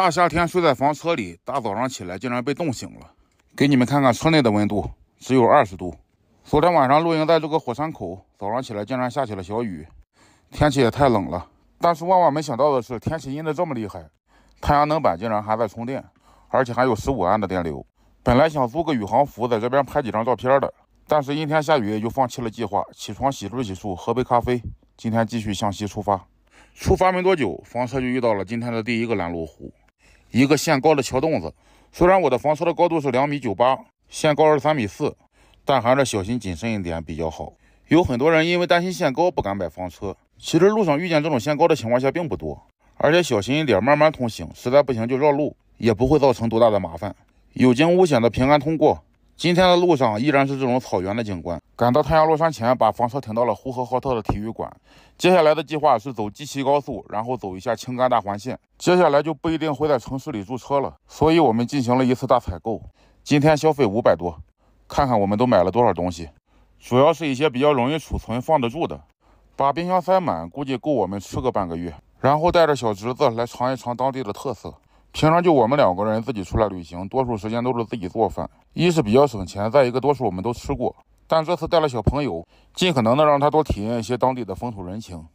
大夏天睡在房车里，大早上起来竟然被冻醒了。给你们看看车内的温度，只有二十度。昨天晚上露营在这个火山口，早上起来竟然下起了小雨，天气也太冷了。但是万万没想到的是，天气阴的这么厉害，太阳能板竟然还在充电，而且还有十五安的电流。本来想租个宇航服在这边拍几张照片的，但是阴天下雨也就放弃了计划。起床洗漱洗漱，喝杯咖啡。今天继续向西出发。出发没多久，房车就遇到了今天的第一个拦路虎。一个限高的桥洞子，虽然我的房车的高度是两米九八，限高是三米四，但还是小心谨慎一点比较好。有很多人因为担心限高不敢买房车，其实路上遇见这种限高的情况下并不多，而且小心一点，慢慢通行，实在不行就绕路，也不会造成多大的麻烦，有惊无险的平安通过。今天的路上依然是这种草原的景观。赶到太阳落山前，把房车停到了呼和浩特的体育馆。接下来的计划是走鸡齐高速，然后走一下青甘大环线。接下来就不一定会在城市里驻车了，所以我们进行了一次大采购。今天消费五百多，看看我们都买了多少东西。主要是一些比较容易储存、放得住的，把冰箱塞满，估计够我们吃个半个月。然后带着小侄子来尝一尝当地的特色。平常就我们两个人自己出来旅行，多数时间都是自己做饭，一是比较省钱，再一个多数我们都吃过。但这次带了小朋友，尽可能的让他多体验一些当地的风土人情。